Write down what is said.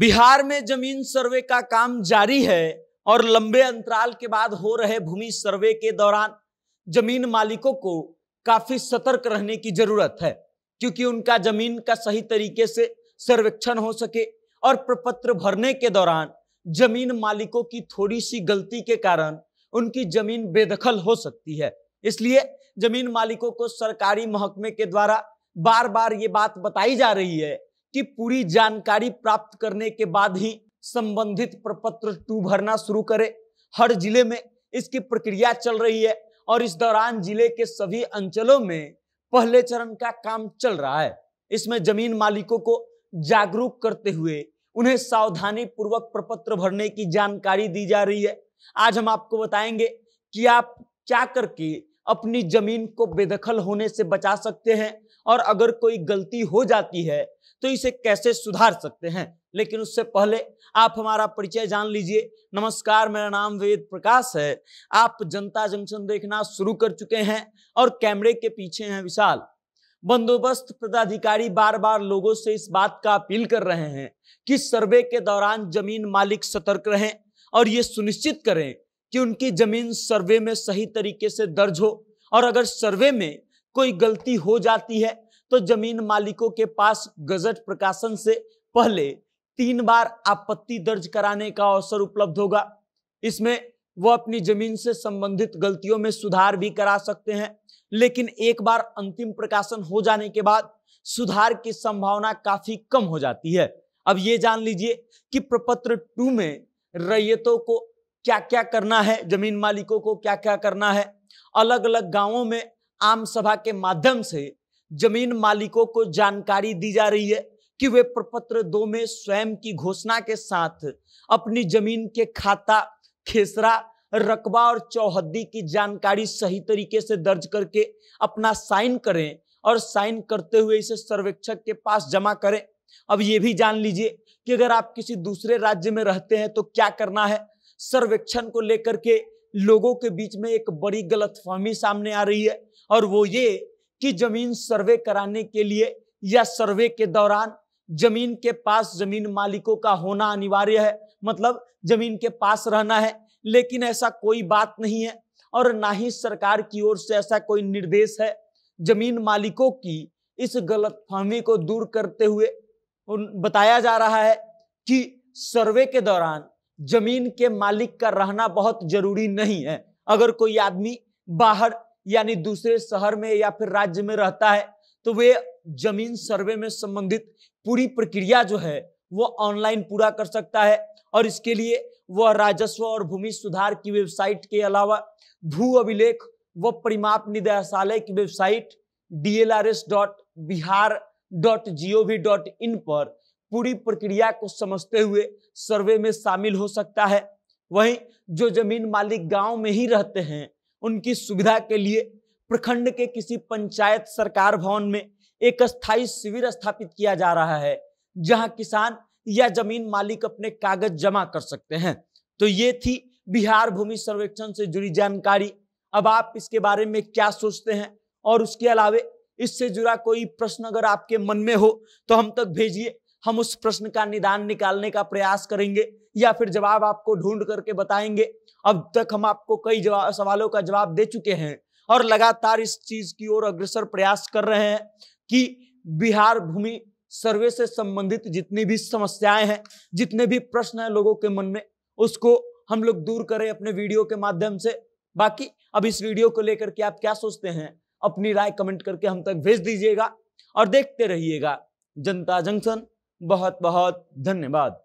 बिहार में जमीन सर्वे का काम जारी है और लंबे अंतराल के बाद हो रहे भूमि सर्वे के दौरान जमीन मालिकों को काफी सतर्क रहने की जरूरत है क्योंकि उनका जमीन का सही तरीके से सर्वेक्षण हो सके और प्रपत्र भरने के दौरान जमीन मालिकों की थोड़ी सी गलती के कारण उनकी जमीन बेदखल हो सकती है इसलिए जमीन मालिकों को सरकारी महकमे के द्वारा बार बार ये बात बताई जा रही है कि पूरी जानकारी प्राप्त करने के बाद ही संबंधित प्रपत्र टू भरना शुरू करें हर जिले में इसकी प्रक्रिया चल रही है और इस दौरान जिले के सभी अंचलों में पहले चरण का काम चल रहा है इसमें जमीन मालिकों को जागरूक करते हुए उन्हें सावधानी पूर्वक प्रपत्र भरने की जानकारी दी जा रही है आज हम आपको बताएंगे कि आप क्या करके अपनी जमीन को बेदखल होने से बचा सकते हैं और अगर कोई गलती हो जाती है तो इसे कैसे सुधार सकते हैं लेकिन उससे पहले आप हमारा परिचय जान लीजिए नमस्कार मेरा नाम वेद प्रकाश है आप जनता जंक्शन देखना शुरू कर चुके हैं और कैमरे के पीछे हैं विशाल बंदोबस्त पदाधिकारी बार बार लोगों से इस बात का अपील कर रहे हैं कि सर्वे के दौरान जमीन मालिक सतर्क रहें और ये सुनिश्चित करें कि उनकी जमीन सर्वे में सही तरीके से दर्ज हो और अगर सर्वे में कोई गलती हो जाती है तो जमीन मालिकों के पास गजट प्रकाशन से पहले तीन बार आपत्ति दर्ज कराने का अवसर उपलब्ध होगा इसमें वह अपनी जमीन से संबंधित गलतियों में सुधार भी करा सकते हैं लेकिन एक बार अंतिम प्रकाशन हो जाने के बाद सुधार की संभावना काफी कम हो जाती है अब ये जान लीजिए कि प्रपत्र टू में रैयतों को क्या क्या करना है जमीन मालिकों को क्या क्या करना है अलग अलग गांवों में आम सभा के माध्यम से जमीन मालिकों को जानकारी दी जा रही है कि वे प्रपत्र दो में स्वयं की घोषणा के साथ अपनी जमीन के खाता खेसरा रकबा और चौहद्दी की जानकारी सही तरीके से दर्ज करके अपना साइन करें और साइन करते हुए इसे सर्वेक्षक के पास जमा करें अब ये भी जान लीजिए कि अगर आप किसी दूसरे राज्य में रहते हैं तो क्या करना है सर्वेक्षण को लेकर के लोगों के बीच में एक बड़ी गलतफहमी सामने आ रही है और वो ये कि जमीन सर्वे कराने के लिए या सर्वे के दौरान जमीन के पास जमीन मालिकों का होना अनिवार्य है मतलब जमीन के पास रहना है लेकिन ऐसा कोई बात नहीं है और ना ही सरकार की ओर से ऐसा कोई निर्देश है जमीन मालिकों की इस गलत फहमी को दूर करते हुए बताया जा रहा है कि सर्वे के दौरान जमीन के मालिक का रहना बहुत जरूरी नहीं है अगर कोई आदमी बाहर यानी दूसरे शहर में या फिर राज्य में रहता है तो वे जमीन सर्वे में संबंधित पूरी प्रक्रिया जो है वो ऑनलाइन पूरा कर सकता है और इसके लिए वह राजस्व और भूमि सुधार की वेबसाइट के अलावा भू अभिलेख व परिमाप निदेशालय की website D dot Bihar dot G O V dot in पर पूरी प्रक्रिया को समझते हुए सर्वे में शामिल हो सकता है वहीं जो जमीन मालिक गांव में ही रहते हैं उनकी सुविधा के लिए प्रखंड के किसी पंचायत सरकार भवन में एक स्थायी शिविर स्थापित किया जा रहा है जहां किसान या जमीन मालिक अपने कागज जमा कर सकते हैं तो ये थी बिहार भूमि सर्वेक्षण से जुड़ी जानकारी अब आप इसके बारे में क्या सोचते हैं और उसके अलावे इससे जुड़ा कोई प्रश्न अगर आपके मन में हो तो हम तक भेजिए हम उस प्रश्न का निदान निकालने का प्रयास करेंगे या फिर जवाब आपको ढूंढ करके बताएंगे अब तक हम आपको कई जवाब सवालों का जवाब दे चुके हैं और लगातार इस चीज की ओर अग्रसर प्रयास कर रहे हैं कि बिहार भूमि सर्वे से संबंधित जितनी भी समस्याएं हैं जितने भी प्रश्न हैं लोगों के मन में उसको हम लोग दूर करें अपने वीडियो के माध्यम से बाकी अब इस वीडियो को लेकर के आप क्या सोचते हैं अपनी राय कमेंट करके हम तक भेज दीजिएगा और देखते रहिएगा जनता जंक्शन बहुत बहुत धन्यवाद